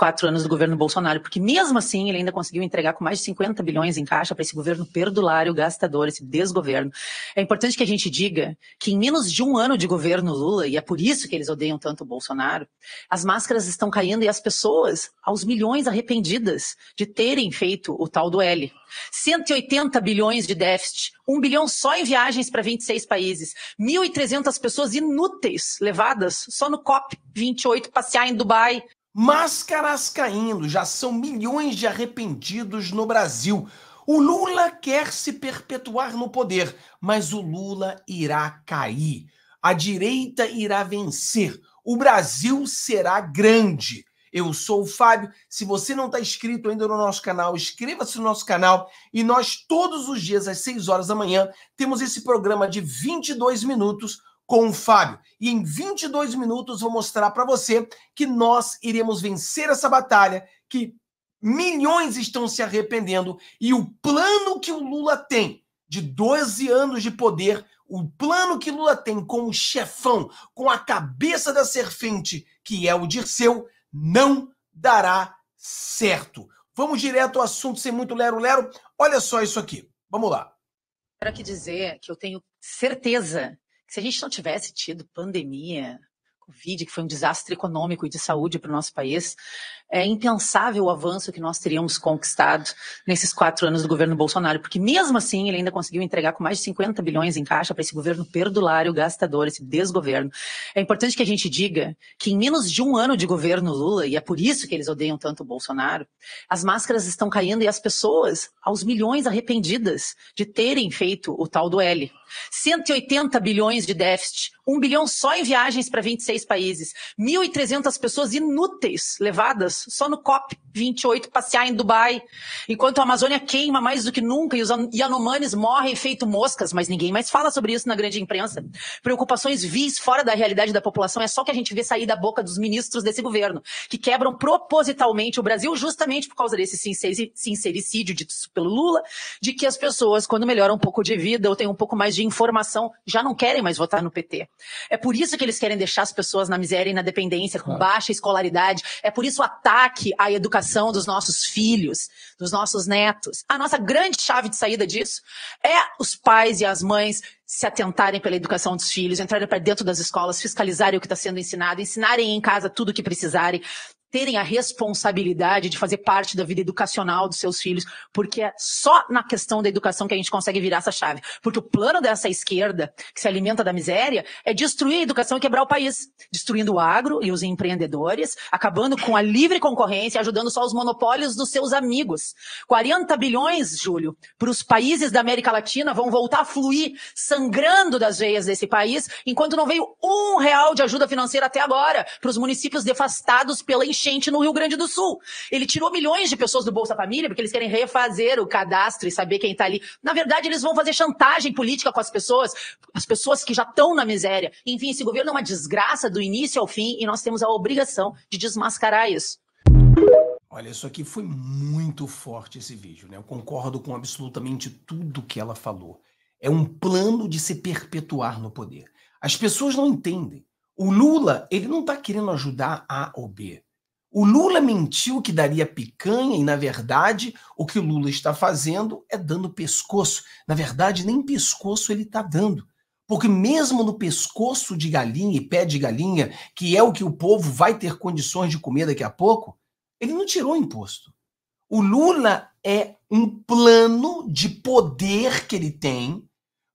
quatro anos do governo Bolsonaro, porque mesmo assim ele ainda conseguiu entregar com mais de 50 bilhões em caixa para esse governo perdulário, gastador, esse desgoverno. É importante que a gente diga que em menos de um ano de governo Lula, e é por isso que eles odeiam tanto o Bolsonaro, as máscaras estão caindo e as pessoas, aos milhões arrependidas de terem feito o tal do L. 180 bilhões de déficit, 1 bilhão só em viagens para 26 países, 1.300 pessoas inúteis levadas só no COP28 passear em Dubai, Máscaras caindo, já são milhões de arrependidos no Brasil. O Lula quer se perpetuar no poder, mas o Lula irá cair. A direita irá vencer. O Brasil será grande. Eu sou o Fábio. Se você não está inscrito ainda no nosso canal, inscreva-se no nosso canal. E nós, todos os dias, às 6 horas da manhã, temos esse programa de 22 minutos com o Fábio. E em 22 minutos vou mostrar para você que nós iremos vencer essa batalha, que milhões estão se arrependendo e o plano que o Lula tem de 12 anos de poder, o plano que Lula tem com o chefão, com a cabeça da serpente, que é o Dirceu, não dará certo. Vamos direto ao assunto sem muito lero-lero. Olha só isso aqui. Vamos lá. Para que dizer que eu tenho certeza se a gente não tivesse tido pandemia, Covid, que foi um desastre econômico e de saúde para o nosso país, é impensável o avanço que nós teríamos conquistado nesses quatro anos do governo Bolsonaro, porque mesmo assim ele ainda conseguiu entregar com mais de 50 bilhões em caixa para esse governo perdulário, gastador, esse desgoverno. É importante que a gente diga que em menos de um ano de governo Lula, e é por isso que eles odeiam tanto o Bolsonaro, as máscaras estão caindo e as pessoas, aos milhões arrependidas de terem feito o tal do L, 180 bilhões de déficit, 1 bilhão só em viagens para 26 países, 1.300 pessoas inúteis levadas só no COP28 passear em Dubai, enquanto a Amazônia queima mais do que nunca e os Yanomanes morrem feito moscas, mas ninguém mais fala sobre isso na grande imprensa. Preocupações vis fora da realidade da população é só que a gente vê sair da boca dos ministros desse governo, que quebram propositalmente o Brasil justamente por causa desse sincericídio dito pelo Lula, de que as pessoas, quando melhoram um pouco de vida ou têm um pouco mais de de informação já não querem mais votar no PT. É por isso que eles querem deixar as pessoas na miséria e na dependência, com baixa escolaridade. É por isso o ataque à educação dos nossos filhos, dos nossos netos. A nossa grande chave de saída disso é os pais e as mães se atentarem pela educação dos filhos, entrarem para dentro das escolas, fiscalizarem o que está sendo ensinado, ensinarem em casa tudo o que precisarem, terem a responsabilidade de fazer parte da vida educacional dos seus filhos, porque é só na questão da educação que a gente consegue virar essa chave. Porque o plano dessa esquerda, que se alimenta da miséria, é destruir a educação e quebrar o país, destruindo o agro e os empreendedores, acabando com a livre concorrência, e ajudando só os monopólios dos seus amigos. 40 bilhões, Júlio, para os países da América Latina vão voltar a fluir, sangrando das veias desse país, enquanto não veio um real de ajuda financeira até agora para os municípios devastados pela enchente no Rio Grande do Sul. Ele tirou milhões de pessoas do Bolsa Família porque eles querem refazer o cadastro e saber quem está ali. Na verdade, eles vão fazer chantagem política com as pessoas, as pessoas que já estão na miséria. Enfim, esse governo é uma desgraça do início ao fim e nós temos a obrigação de desmascarar isso. Olha, isso aqui foi muito forte esse vídeo, né? Eu concordo com absolutamente tudo que ela falou. É um plano de se perpetuar no poder. As pessoas não entendem. O Lula, ele não está querendo ajudar A ou B. O Lula mentiu que daria picanha e, na verdade, o que o Lula está fazendo é dando pescoço. Na verdade, nem pescoço ele está dando. Porque, mesmo no pescoço de galinha e pé de galinha, que é o que o povo vai ter condições de comer daqui a pouco, ele não tirou imposto. O Lula é um plano de poder que ele tem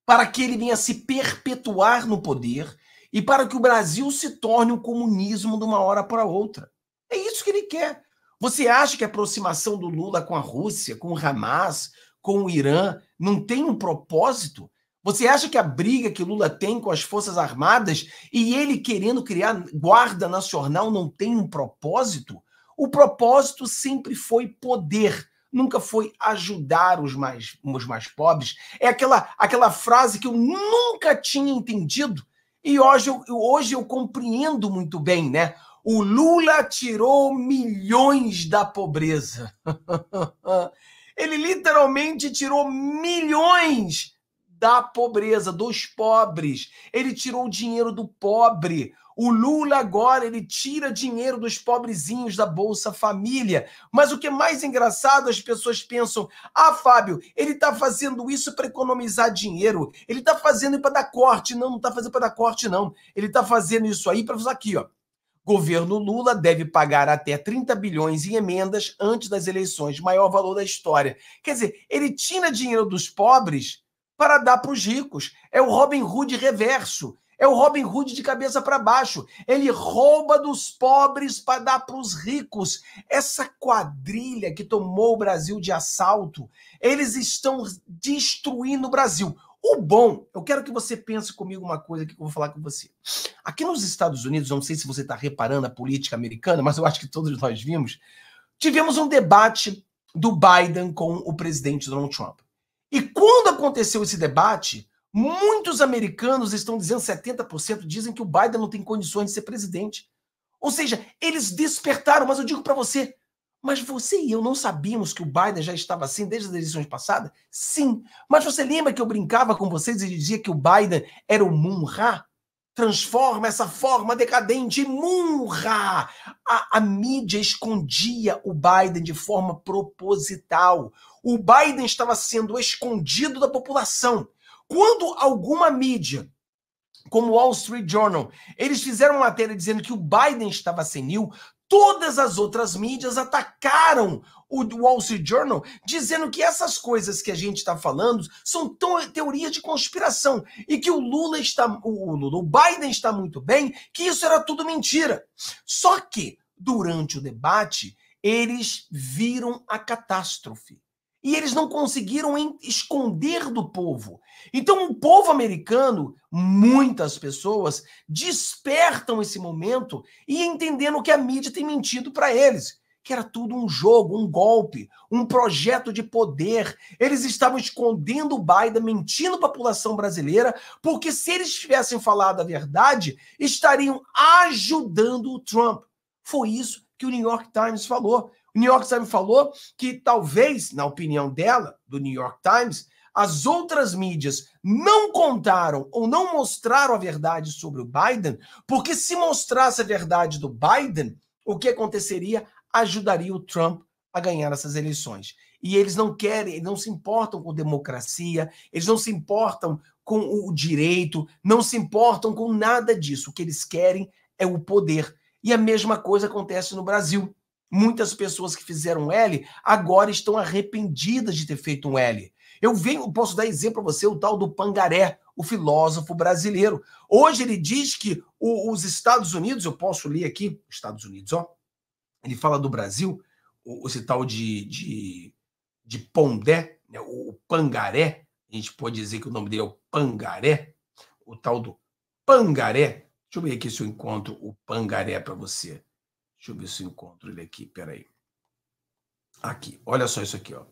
para que ele venha se perpetuar no poder e para que o Brasil se torne um comunismo de uma hora para outra. É isso que ele quer. Você acha que a aproximação do Lula com a Rússia, com o Hamas, com o Irã, não tem um propósito? Você acha que a briga que Lula tem com as Forças Armadas e ele querendo criar guarda nacional não tem um propósito? O propósito sempre foi poder, nunca foi ajudar os mais, os mais pobres. É aquela, aquela frase que eu nunca tinha entendido e hoje eu, hoje eu compreendo muito bem, né? O Lula tirou milhões da pobreza. Ele literalmente tirou milhões da pobreza, dos pobres. Ele tirou o dinheiro do pobre. O Lula agora ele tira dinheiro dos pobrezinhos da Bolsa Família. Mas o que é mais engraçado, as pessoas pensam: "Ah, Fábio, ele está fazendo isso para economizar dinheiro. Ele está fazendo para dar corte". Não, não está fazendo para dar corte não. Ele está fazendo isso aí para fazer aqui, ó. Governo Lula deve pagar até 30 bilhões em emendas antes das eleições, maior valor da história. Quer dizer, ele tira dinheiro dos pobres para dar para os ricos. É o Robin Hood reverso. É o Robin Hood de cabeça para baixo. Ele rouba dos pobres para dar para os ricos. Essa quadrilha que tomou o Brasil de assalto, eles estão destruindo o Brasil. O bom, eu quero que você pense comigo uma coisa que eu vou falar com você. Aqui nos Estados Unidos, não sei se você está reparando a política americana, mas eu acho que todos nós vimos, tivemos um debate do Biden com o presidente Donald Trump. E quando aconteceu esse debate, muitos americanos estão dizendo, 70% dizem que o Biden não tem condições de ser presidente. Ou seja, eles despertaram, mas eu digo para você, mas você e eu não sabíamos que o Biden já estava assim desde as eleições passadas? Sim. Mas você lembra que eu brincava com vocês e dizia que o Biden era o Munra? Transforma essa forma decadente em Munra! A, a mídia escondia o Biden de forma proposital. O Biden estava sendo escondido da população. Quando alguma mídia como o Wall Street Journal. Eles fizeram uma matéria dizendo que o Biden estava senil. Todas as outras mídias atacaram o Wall Street Journal dizendo que essas coisas que a gente está falando são tão teorias de conspiração e que o Lula está, o Lula, o Biden está muito bem, que isso era tudo mentira. Só que durante o debate eles viram a catástrofe e eles não conseguiram esconder do povo. Então, o povo americano, muitas pessoas, despertam esse momento e entendendo que a mídia tem mentido para eles. Que era tudo um jogo, um golpe, um projeto de poder. Eles estavam escondendo o Biden, mentindo para a população brasileira, porque se eles tivessem falado a verdade, estariam ajudando o Trump. Foi isso que o New York Times falou. O New York Times falou que talvez, na opinião dela, do New York Times, as outras mídias não contaram ou não mostraram a verdade sobre o Biden, porque se mostrasse a verdade do Biden, o que aconteceria ajudaria o Trump a ganhar essas eleições. E eles não querem, não se importam com democracia, eles não se importam com o direito, não se importam com nada disso. O que eles querem é o poder. E a mesma coisa acontece no Brasil. Muitas pessoas que fizeram L agora estão arrependidas de ter feito um L. Eu venho, posso dar exemplo para você, o tal do Pangaré, o filósofo brasileiro. Hoje ele diz que o, os Estados Unidos, eu posso ler aqui, Estados Unidos, ó. Ele fala do Brasil, o, esse tal de, de, de Pondé, né, o Pangaré, a gente pode dizer que o nome dele é o Pangaré, o tal do Pangaré. Deixa eu ver aqui se eu encontro o Pangaré para você. Deixa eu ver se eu encontro ele aqui, peraí. Aqui, olha só isso aqui, ó.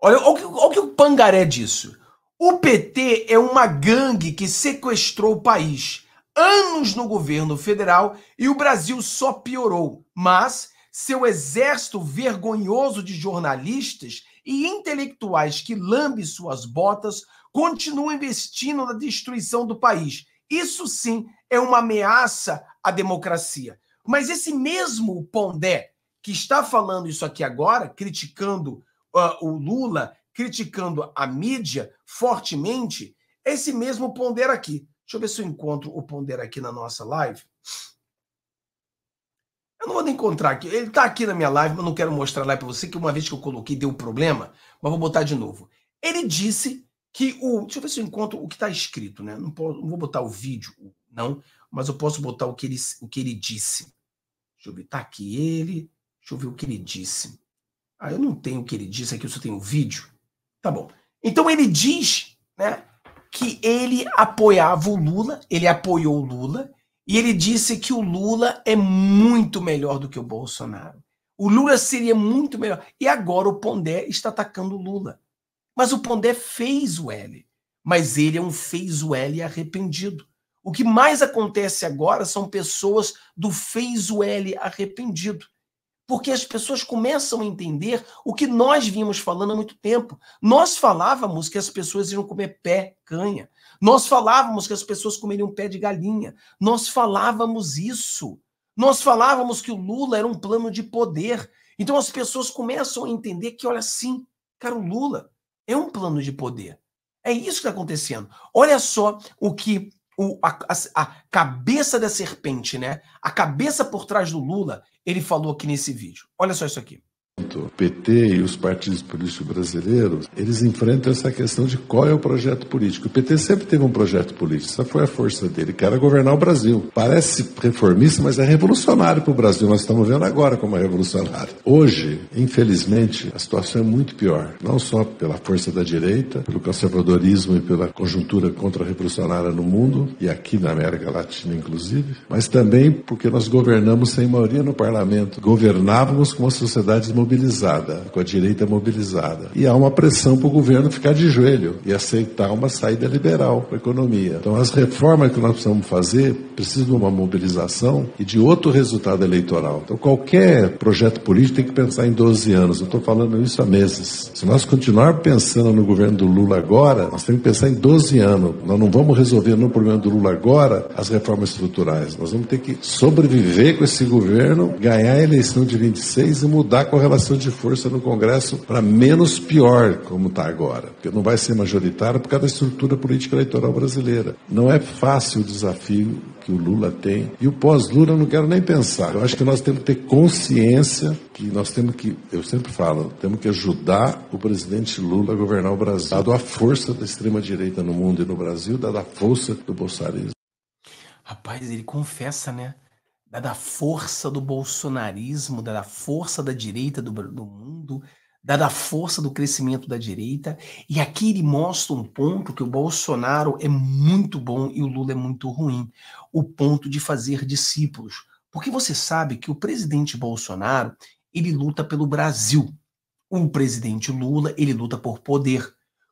Olha, olha, olha o que o Pangaré disse. O PT é uma gangue que sequestrou o país. Anos no governo federal e o Brasil só piorou. Mas seu exército vergonhoso de jornalistas e intelectuais que lambe suas botas continua investindo na destruição do país. Isso sim é uma ameaça à democracia. Mas esse mesmo Pondé que está falando isso aqui agora, criticando uh, o Lula, criticando a mídia fortemente, esse mesmo Pondé aqui. Deixa eu ver se eu encontro o Pondé aqui na nossa live. Eu não vou nem encontrar aqui. Ele está aqui na minha live, mas não quero mostrar lá para você, que uma vez que eu coloquei deu problema, mas vou botar de novo. Ele disse que o. Deixa eu ver se eu encontro o que está escrito, né? Não, posso, não vou botar o vídeo, não, mas eu posso botar o que ele, o que ele disse. Deixa eu ver, tá aqui ele. Deixa eu ver o que ele disse. Ah, eu não tenho o que ele disse aqui, eu só tenho o um vídeo. Tá bom. Então ele diz, né, que ele apoiava o Lula, ele apoiou o Lula, e ele disse que o Lula é muito melhor do que o Bolsonaro. O Lula seria muito melhor. E agora o Pondé está atacando o Lula. Mas o Pondé fez o L. Mas ele é um fez o L arrependido. O que mais acontece agora são pessoas do fez o L arrependido. Porque as pessoas começam a entender o que nós vínhamos falando há muito tempo. Nós falávamos que as pessoas iam comer pé, canha. Nós falávamos que as pessoas comeriam pé de galinha. Nós falávamos isso. Nós falávamos que o Lula era um plano de poder. Então as pessoas começam a entender que, olha, sim, cara, o Lula é um plano de poder. É isso que está acontecendo. Olha só o que o, a, a, a, cabeça da serpente, né? A cabeça por trás do Lula, ele falou aqui nesse vídeo. Olha só isso aqui. O PT e os partidos políticos brasileiros, eles enfrentam essa questão de qual é o projeto político. O PT sempre teve um projeto político, essa foi a força dele, que era governar o Brasil. Parece reformista, mas é revolucionário para o Brasil. Nós estamos vendo agora como é revolucionário. Hoje, infelizmente, a situação é muito pior. Não só pela força da direita, pelo conservadorismo e pela conjuntura contra-revolucionária no mundo, e aqui na América Latina, inclusive, mas também porque nós governamos sem maioria no parlamento. Governávamos com uma sociedade desmobilizada mobilizada, com a direita mobilizada. E há uma pressão para o governo ficar de joelho e aceitar uma saída liberal para a economia. Então, as reformas que nós precisamos fazer precisam de uma mobilização e de outro resultado eleitoral. Então, qualquer projeto político tem que pensar em 12 anos. Eu estou falando isso há meses. Se nós continuarmos pensando no governo do Lula agora, nós temos que pensar em 12 anos. Nós não vamos resolver no problema do Lula agora as reformas estruturais. Nós vamos ter que sobreviver com esse governo, ganhar a eleição de 26 e mudar com relação correlação de força no Congresso para menos pior, como está agora, porque não vai ser majoritário por causa da estrutura política eleitoral brasileira. Não é fácil o desafio que o Lula tem. E o pós-Lula eu não quero nem pensar. Eu acho que nós temos que ter consciência que nós temos que, eu sempre falo, temos que ajudar o presidente Lula a governar o Brasil, dado a força da extrema-direita no mundo e no Brasil, dada a força do bolsonarismo. Rapaz, ele confessa, né? da, né, da força do bolsonarismo, da, né, da força da direita do, do mundo, da, né, da força do crescimento da direita. E aqui ele mostra um ponto que o Bolsonaro é muito bom e o Lula é muito ruim: o ponto de fazer discípulos. Porque você sabe que o presidente Bolsonaro ele luta pelo Brasil. O presidente Lula ele luta por poder.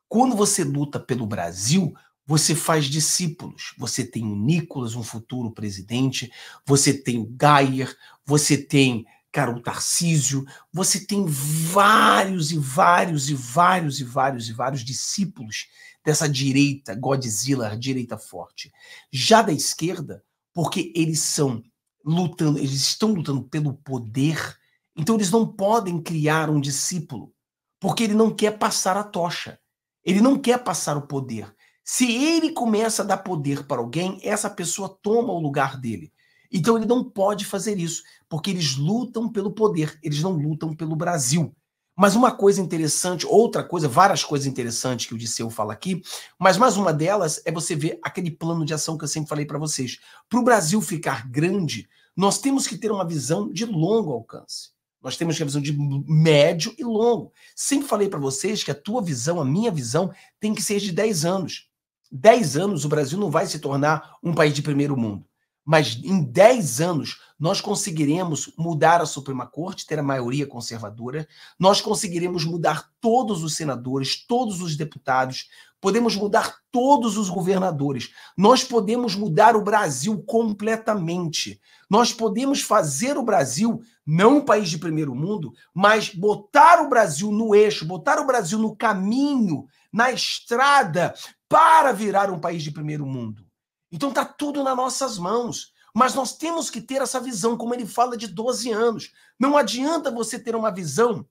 Quando você luta pelo Brasil, você faz discípulos. Você tem o Nicolas, um futuro presidente, você tem o Gayer, você tem, cara, o Tarcísio, você tem vários e vários e vários e vários e vários discípulos dessa direita Godzilla, direita forte. Já da esquerda, porque eles são lutando, eles estão lutando pelo poder, então eles não podem criar um discípulo, porque ele não quer passar a tocha. Ele não quer passar o poder. Se ele começa a dar poder para alguém, essa pessoa toma o lugar dele. Então ele não pode fazer isso, porque eles lutam pelo poder, eles não lutam pelo Brasil. Mas uma coisa interessante, outra coisa, várias coisas interessantes que o Disseu fala aqui, mas mais uma delas é você ver aquele plano de ação que eu sempre falei para vocês. Para o Brasil ficar grande, nós temos que ter uma visão de longo alcance. Nós temos que ter uma visão de médio e longo. Sempre falei para vocês que a tua visão, a minha visão, tem que ser de 10 anos. 10 anos o Brasil não vai se tornar um país de primeiro mundo. Mas em 10 anos nós conseguiremos mudar a Suprema Corte, ter a maioria conservadora, nós conseguiremos mudar todos os senadores, todos os deputados, podemos mudar todos os governadores, nós podemos mudar o Brasil completamente. Nós podemos fazer o Brasil não um país de primeiro mundo, mas botar o Brasil no eixo, botar o Brasil no caminho, na estrada para virar um país de primeiro mundo. Então está tudo nas nossas mãos. Mas nós temos que ter essa visão, como ele fala, de 12 anos. Não adianta você ter uma visão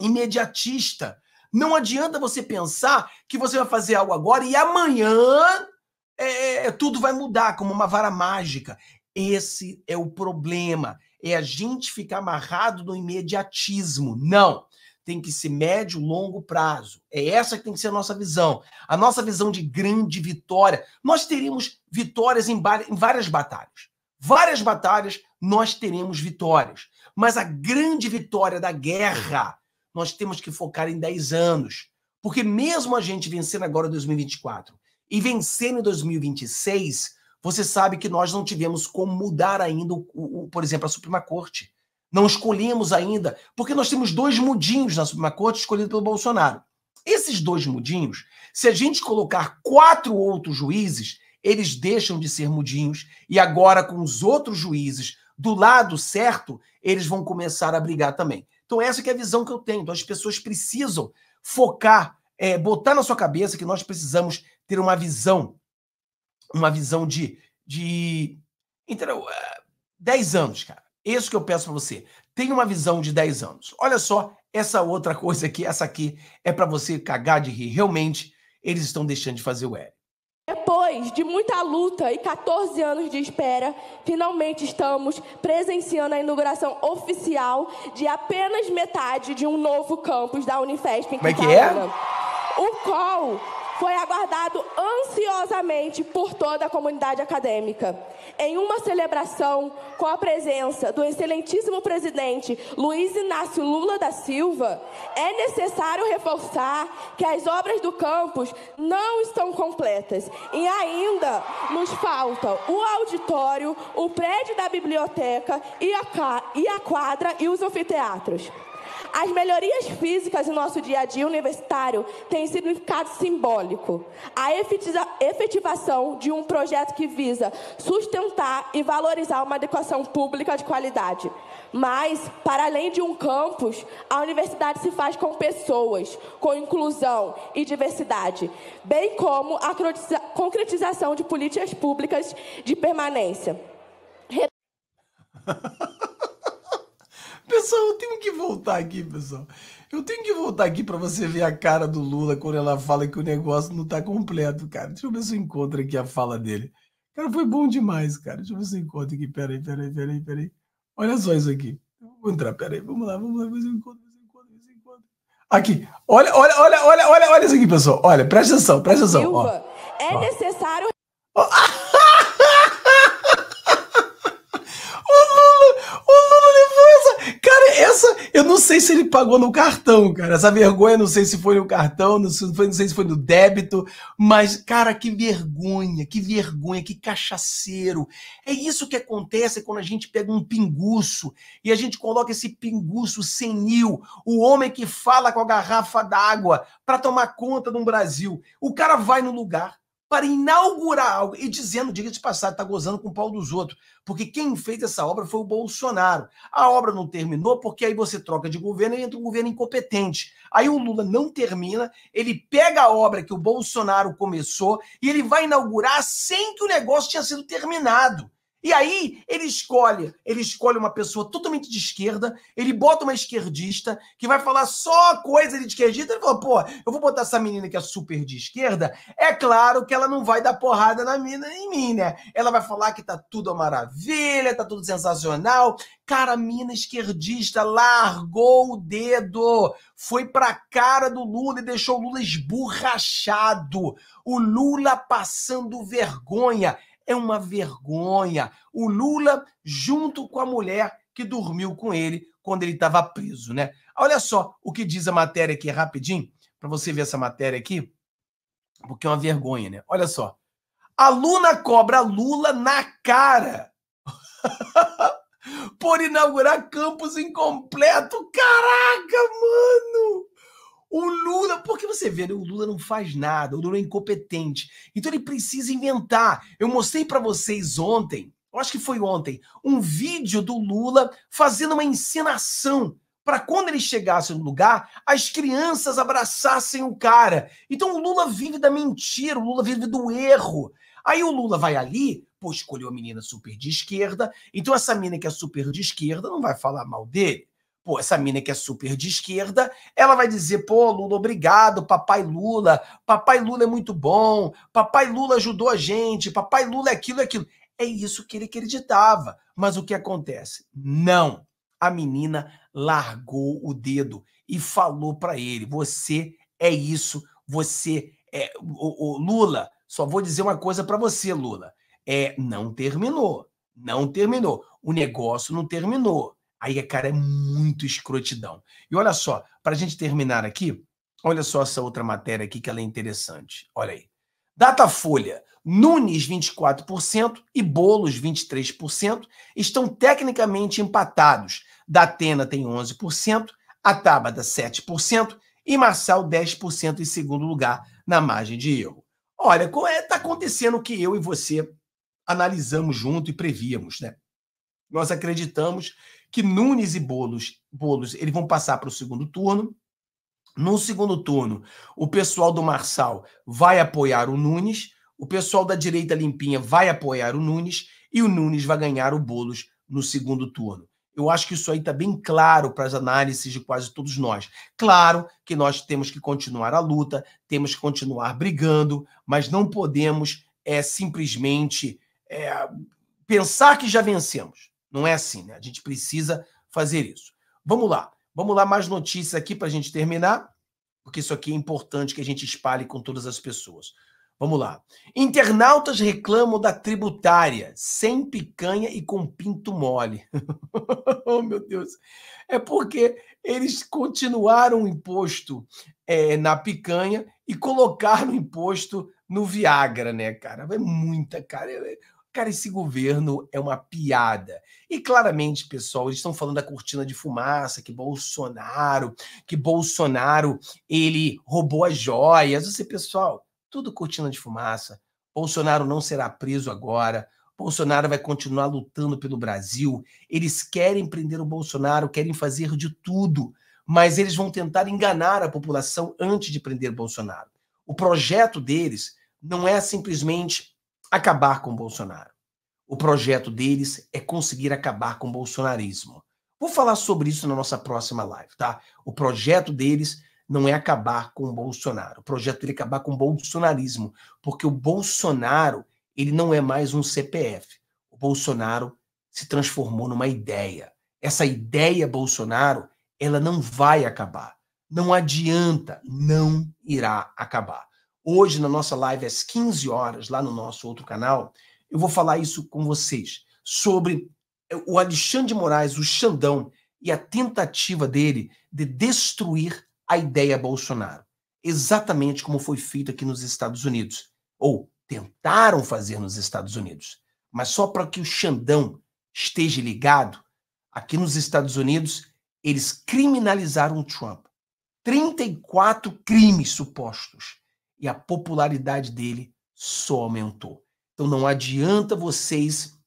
imediatista. Não adianta você pensar que você vai fazer algo agora e amanhã é, é, é tudo vai mudar, como uma vara mágica. Esse é o problema. É a gente ficar amarrado no imediatismo. Não tem que ser médio, longo prazo. É essa que tem que ser a nossa visão. A nossa visão de grande vitória. Nós teremos vitórias em, em várias batalhas. Várias batalhas nós teremos vitórias. Mas a grande vitória da guerra, nós temos que focar em 10 anos. Porque mesmo a gente vencendo agora 2024 e vencendo em 2026, você sabe que nós não tivemos como mudar ainda, o, o, por exemplo, a Suprema Corte. Não escolhemos ainda, porque nós temos dois mudinhos na Suprema Corte escolhido pelo Bolsonaro. Esses dois mudinhos, se a gente colocar quatro outros juízes, eles deixam de ser mudinhos e agora com os outros juízes do lado certo, eles vão começar a brigar também. Então essa é a visão que eu tenho. Então as pessoas precisam focar, é, botar na sua cabeça que nós precisamos ter uma visão, uma visão de, de entendeu? É, dez anos, cara. Isso que eu peço para você. Tenha uma visão de 10 anos. Olha só, essa outra coisa aqui, essa aqui, é para você cagar de rir. Realmente, eles estão deixando de fazer o L. Depois de muita luta e 14 anos de espera, finalmente estamos presenciando a inauguração oficial de apenas metade de um novo campus da Unifesp em Como é que é? O qual foi aguardado ansiosamente por toda a comunidade acadêmica. Em uma celebração com a presença do excelentíssimo presidente Luiz Inácio Lula da Silva, é necessário reforçar que as obras do campus não estão completas e ainda nos falta o auditório, o prédio da biblioteca e a, e a quadra e os anfiteatros. As melhorias físicas no nosso dia a dia universitário têm significado simbólico. A efetivação de um projeto que visa sustentar e valorizar uma adequação pública de qualidade. Mas, para além de um campus, a universidade se faz com pessoas, com inclusão e diversidade, bem como a concretização de políticas públicas de permanência. Pessoal, eu tenho que voltar aqui, pessoal. Eu tenho que voltar aqui para você ver a cara do Lula quando ela fala que o negócio não tá completo, cara. Deixa eu ver se eu encontro aqui a fala dele. Cara, foi bom demais, cara. Deixa eu ver se eu encontro aqui. Peraí, peraí, peraí, peraí. Olha só isso aqui. Vou entrar, peraí. Vamos lá, vamos lá. Ver se eu encontro, ver se eu encontro, ver se eu encontro. Aqui. Olha, olha, olha, olha, olha, olha isso aqui, pessoal. Olha, presta atenção, presta atenção. Silva, ó. é ó. necessário. Ó. Ah! Eu não sei se ele pagou no cartão, cara. Essa vergonha, não sei se foi no cartão, não sei, não sei se foi no débito, mas, cara, que vergonha, que vergonha, que cachaceiro. É isso que acontece quando a gente pega um pinguço e a gente coloca esse pinguço senil, o homem que fala com a garrafa d'água para tomar conta de um Brasil. O cara vai no lugar para inaugurar algo e dizendo, diga de passado, está gozando com o pau dos outros. Porque quem fez essa obra foi o Bolsonaro. A obra não terminou porque aí você troca de governo e entra um governo incompetente. Aí o Lula não termina, ele pega a obra que o Bolsonaro começou e ele vai inaugurar sem que o negócio tinha sido terminado. E aí ele escolhe, ele escolhe uma pessoa totalmente de esquerda, ele bota uma esquerdista que vai falar só coisa de esquerdista, ele fala, pô, eu vou botar essa menina que é super de esquerda, é claro que ela não vai dar porrada na mina em mim, né? Ela vai falar que tá tudo a maravilha, tá tudo sensacional. Cara, a mina esquerdista largou o dedo, foi pra cara do Lula e deixou o Lula esborrachado, o Lula passando vergonha. É uma vergonha. O Lula junto com a mulher que dormiu com ele quando ele estava preso, né? Olha só o que diz a matéria aqui rapidinho, para você ver essa matéria aqui, porque é uma vergonha, né? Olha só. Aluna cobra Lula na cara. por inaugurar campus incompleto. Caraca, mano! O Lula, porque você vê, né? o Lula não faz nada, o Lula é incompetente. Então ele precisa inventar. Eu mostrei para vocês ontem, eu acho que foi ontem, um vídeo do Lula fazendo uma encenação para quando ele chegasse no lugar, as crianças abraçassem o cara. Então o Lula vive da mentira, o Lula vive do erro. Aí o Lula vai ali, pô, escolheu a menina super de esquerda, então essa menina que é super de esquerda não vai falar mal dele. Pô, essa mina que é super de esquerda, ela vai dizer: pô, Lula, obrigado, papai Lula, papai Lula é muito bom, papai Lula ajudou a gente, papai Lula é aquilo, é aquilo. É isso que ele acreditava. Mas o que acontece? Não. A menina largou o dedo e falou para ele: você é isso, você é. O, o Lula, só vou dizer uma coisa para você, Lula. É, não terminou. Não terminou. O negócio não terminou. Aí, cara, é muito escrotidão. E olha só, para a gente terminar aqui, olha só essa outra matéria aqui que ela é interessante. Olha aí. Datafolha, Nunes 24% e Bolos 23% estão tecnicamente empatados. Datena tem 11%, a 7% e Marçal 10% em segundo lugar na margem de erro. Olha, está é, acontecendo o que eu e você analisamos junto e prevíamos, né? Nós acreditamos que Nunes e Bolos, Bolos, eles vão passar para o segundo turno. No segundo turno, o pessoal do Marçal vai apoiar o Nunes, o pessoal da direita limpinha vai apoiar o Nunes e o Nunes vai ganhar o Bolos no segundo turno. Eu acho que isso aí está bem claro para as análises de quase todos nós. Claro que nós temos que continuar a luta, temos que continuar brigando, mas não podemos é, simplesmente é, pensar que já vencemos. Não é assim, né? A gente precisa fazer isso. Vamos lá. Vamos lá, mais notícias aqui para a gente terminar, porque isso aqui é importante que a gente espalhe com todas as pessoas. Vamos lá. Internautas reclamam da tributária, sem picanha e com pinto mole. oh, meu Deus. É porque eles continuaram o imposto é, na picanha e colocaram o imposto no Viagra, né, cara? É muita, cara. Cara, esse governo é uma piada. E claramente, pessoal, eles estão falando da cortina de fumaça, que Bolsonaro, que Bolsonaro, ele roubou as joias. Você, pessoal, tudo cortina de fumaça. Bolsonaro não será preso agora. Bolsonaro vai continuar lutando pelo Brasil. Eles querem prender o Bolsonaro, querem fazer de tudo, mas eles vão tentar enganar a população antes de prender Bolsonaro. O projeto deles não é simplesmente acabar com Bolsonaro. O projeto deles é conseguir acabar com o bolsonarismo. Vou falar sobre isso na nossa próxima live, tá? O projeto deles não é acabar com o Bolsonaro. O projeto dele é acabar com o bolsonarismo, porque o Bolsonaro, ele não é mais um CPF. O Bolsonaro se transformou numa ideia. Essa ideia Bolsonaro, ela não vai acabar. Não adianta, não irá acabar. Hoje, na nossa live, às 15 horas, lá no nosso outro canal, eu vou falar isso com vocês, sobre eh, o Alexandre de Moraes, o Xandão, e a tentativa dele de destruir a ideia Bolsonaro. Exatamente como foi feito aqui nos Estados Unidos. Ou tentaram fazer nos Estados Unidos. Mas só para que o Xandão esteja ligado, aqui nos Estados Unidos, eles criminalizaram o Trump. 34 crimes supostos e a popularidade dele só aumentou. Então não adianta vocês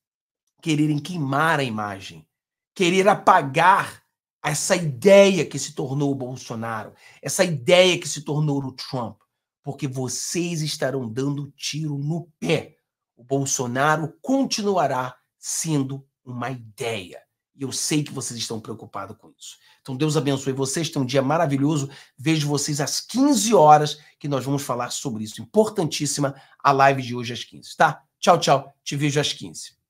quererem queimar a imagem, querer apagar essa ideia que se tornou o Bolsonaro, essa ideia que se tornou o Trump, porque vocês estarão dando tiro no pé. O Bolsonaro continuará sendo uma ideia. E eu sei que vocês estão preocupados com isso. Então, Deus abençoe vocês. Tem um dia maravilhoso. Vejo vocês às 15 horas, que nós vamos falar sobre isso. Importantíssima a live de hoje às 15, tá? Tchau, tchau. Te vejo às 15.